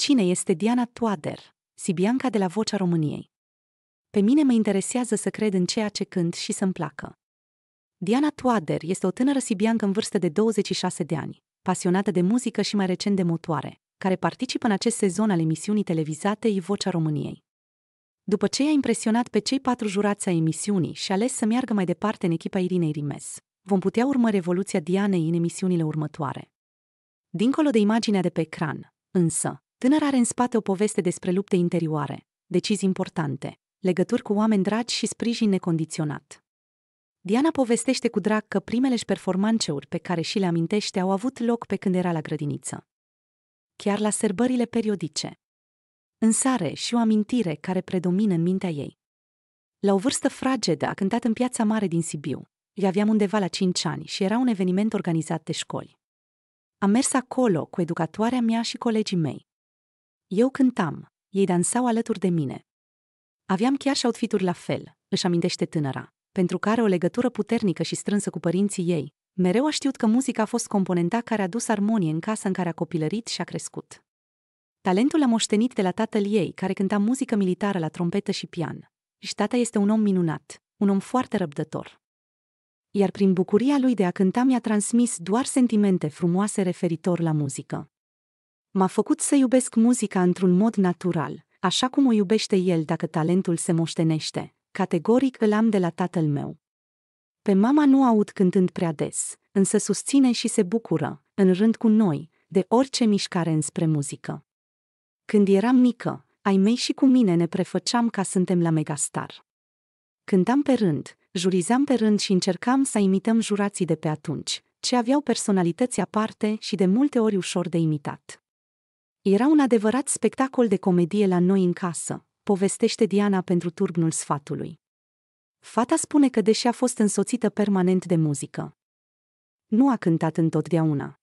Cine este Diana Toader? Sibianca de la Vocea României. Pe mine mă interesează să cred în ceea ce cânt și să-mi placă. Diana Toader este o tânără sibiancă în vârstă de 26 de ani, pasionată de muzică și mai recent de motoare, care participă în acest sezon al emisiunii televizate I Vocea României. După ce i-a impresionat pe cei patru jurați ai emisiunii și a ales să meargă mai departe în echipa Irinei Rimes, vom putea urmări evoluția Dianei în emisiunile următoare. Dincolo de imaginea de pe ecran, însă, Tânăr are în spate o poveste despre lupte interioare, decizii importante, legături cu oameni dragi și sprijin necondiționat. Diana povestește cu drag că primele și performanceuri pe care și le amintește au avut loc pe când era la grădiniță. Chiar la sărbările periodice. Însă are și o amintire care predomină în mintea ei. La o vârstă fragedă a cântat în piața mare din Sibiu. Îi aveam undeva la 5 ani și era un eveniment organizat de școli. Am mers acolo cu educatoarea mea și colegii mei. Eu cântam, ei dansau alături de mine. Aveam chiar și outfituri la fel, își amintește tânăra, pentru care o legătură puternică și strânsă cu părinții ei. Mereu a știut că muzica a fost componenta care a dus armonie în casa în care a copilărit și a crescut. Talentul a moștenit de la tatăl ei, care cânta muzică militară la trompetă și pian. Și tata este un om minunat, un om foarte răbdător. Iar prin bucuria lui de a cânta mi-a transmis doar sentimente frumoase referitor la muzică. M-a făcut să iubesc muzica într-un mod natural, așa cum o iubește el dacă talentul se moștenește. Categoric îl am de la tatăl meu. Pe mama nu aud cântând prea des, însă susține și se bucură, în rând cu noi, de orice mișcare înspre muzică. Când eram mică, ai mei și cu mine ne prefăceam ca suntem la megastar. Cântam pe rând, jurizam pe rând și încercam să imităm jurații de pe atunci, ce aveau personalități aparte și de multe ori ușor de imitat. Era un adevărat spectacol de comedie la noi în casă, povestește Diana pentru turnul sfatului. Fata spune că deși a fost însoțită permanent de muzică, nu a cântat întotdeauna.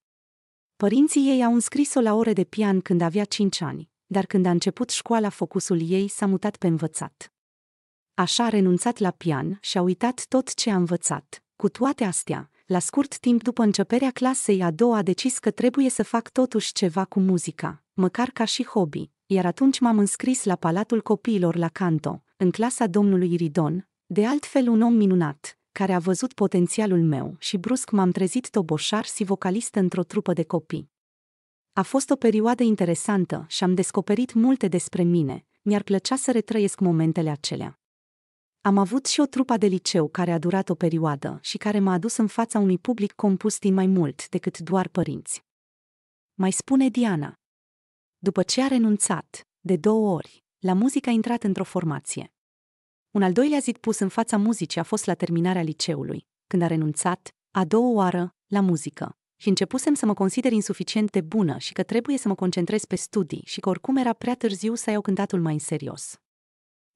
Părinții ei au înscris-o la ore de pian când avea 5 ani, dar când a început școala, focusul ei s-a mutat pe învățat. Așa a renunțat la pian și a uitat tot ce a învățat. Cu toate astea, la scurt timp după începerea clasei a doua a decis că trebuie să fac totuși ceva cu muzica, măcar ca și hobby, iar atunci m-am înscris la Palatul Copiilor la Canto, în clasa domnului Iridon, de altfel un om minunat, care a văzut potențialul meu și brusc m-am trezit toboșar și vocalist într-o trupă de copii. A fost o perioadă interesantă și am descoperit multe despre mine, mi-ar plăcea să retrăiesc momentele acelea. Am avut și o trupă de liceu care a durat o perioadă și care m-a adus în fața unui public compus din mai mult decât doar părinți. Mai spune Diana după ce a renunțat, de două ori, la muzică, a intrat într-o formație. Un al doilea zid pus în fața muzicii a fost la terminarea liceului, când a renunțat, a doua oară, la muzică. Și începusem să mă consider insuficient de bună și că trebuie să mă concentrez pe studii și că oricum era prea târziu să iau cântatul mai în serios.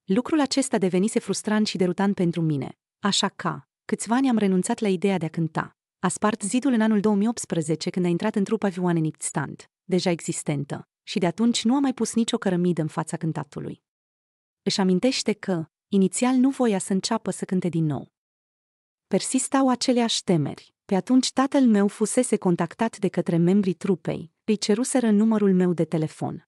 Lucrul acesta devenise frustrant și derutant pentru mine, așa că, câțiva ani am renunțat la ideea de a cânta. A spart zidul în anul 2018 când a intrat în trupa Vioane Nictstand, deja existentă, și de atunci nu a mai pus nicio cărămidă în fața cântatului. Își amintește că, inițial nu voia să înceapă să cânte din nou. Persistau aceleași temeri. Pe atunci tatăl meu fusese contactat de către membrii trupei, îi ceruseră numărul meu de telefon.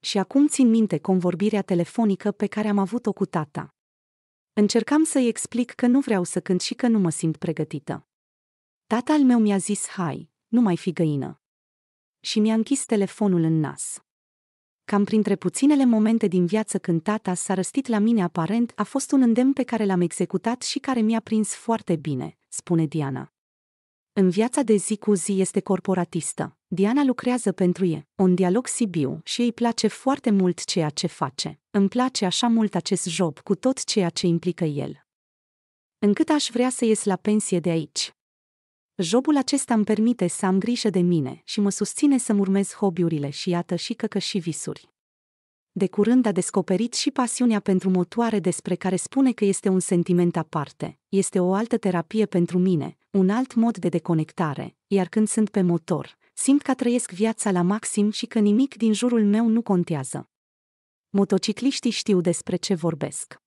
Și acum țin minte convorbirea telefonică pe care am avut-o cu tata. Încercam să-i explic că nu vreau să cânt și că nu mă simt pregătită. Tatăl meu mi-a zis, hai, nu mai fi găină și mi-a închis telefonul în nas. Cam printre puținele momente din viață când tata s-a răstit la mine aparent a fost un îndemn pe care l-am executat și care mi-a prins foarte bine, spune Diana. În viața de zi cu zi este corporatistă. Diana lucrează pentru ei, un dialog Sibiu, și îi place foarte mult ceea ce face. Îmi place așa mult acest job cu tot ceea ce implică el. Încât aș vrea să ies la pensie de aici. Jobul acesta îmi permite să am grijă de mine și mă susține să-mi urmez hobby-urile și iată și căcă și visuri. De curând a descoperit și pasiunea pentru motoare despre care spune că este un sentiment aparte, este o altă terapie pentru mine, un alt mod de deconectare, iar când sunt pe motor, simt că trăiesc viața la maxim și că nimic din jurul meu nu contează. Motocicliștii știu despre ce vorbesc.